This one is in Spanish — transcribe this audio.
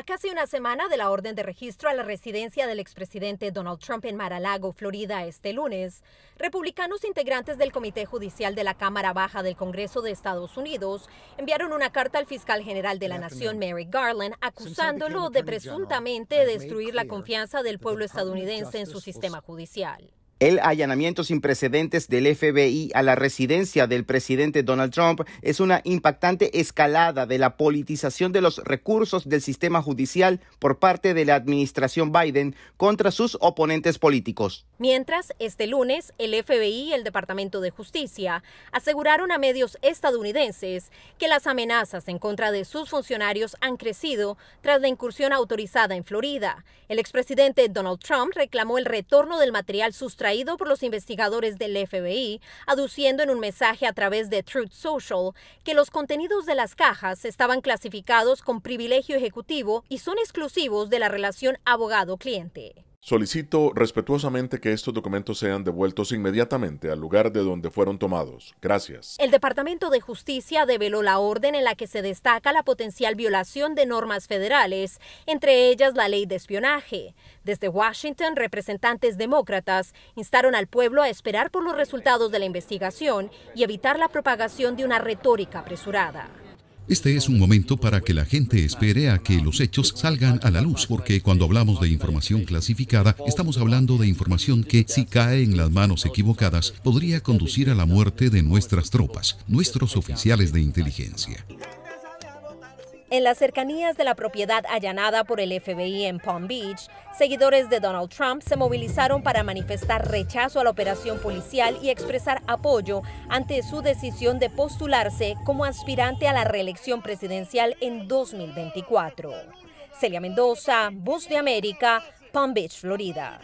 A casi una semana de la orden de registro a la residencia del expresidente Donald Trump en Mar-a-Lago, Florida, este lunes, republicanos integrantes del Comité Judicial de la Cámara Baja del Congreso de Estados Unidos enviaron una carta al fiscal general de la Nación, Mary Garland, acusándolo de presuntamente destruir la confianza del pueblo estadounidense en su sistema judicial. El allanamiento sin precedentes del FBI a la residencia del presidente Donald Trump es una impactante escalada de la politización de los recursos del sistema judicial por parte de la administración Biden contra sus oponentes políticos. Mientras, este lunes, el FBI y el Departamento de Justicia aseguraron a medios estadounidenses que las amenazas en contra de sus funcionarios han crecido tras la incursión autorizada en Florida. El expresidente Donald Trump reclamó el retorno del material sustraído por los investigadores del FBI, aduciendo en un mensaje a través de Truth Social que los contenidos de las cajas estaban clasificados con privilegio ejecutivo y son exclusivos de la relación abogado-cliente. Solicito respetuosamente que estos documentos sean devueltos inmediatamente al lugar de donde fueron tomados. Gracias. El Departamento de Justicia develó la orden en la que se destaca la potencial violación de normas federales, entre ellas la ley de espionaje. Desde Washington, representantes demócratas instaron al pueblo a esperar por los resultados de la investigación y evitar la propagación de una retórica apresurada. Este es un momento para que la gente espere a que los hechos salgan a la luz, porque cuando hablamos de información clasificada, estamos hablando de información que, si cae en las manos equivocadas, podría conducir a la muerte de nuestras tropas, nuestros oficiales de inteligencia. En las cercanías de la propiedad allanada por el FBI en Palm Beach, seguidores de Donald Trump se movilizaron para manifestar rechazo a la operación policial y expresar apoyo ante su decisión de postularse como aspirante a la reelección presidencial en 2024. Celia Mendoza, Voz de América, Palm Beach, Florida.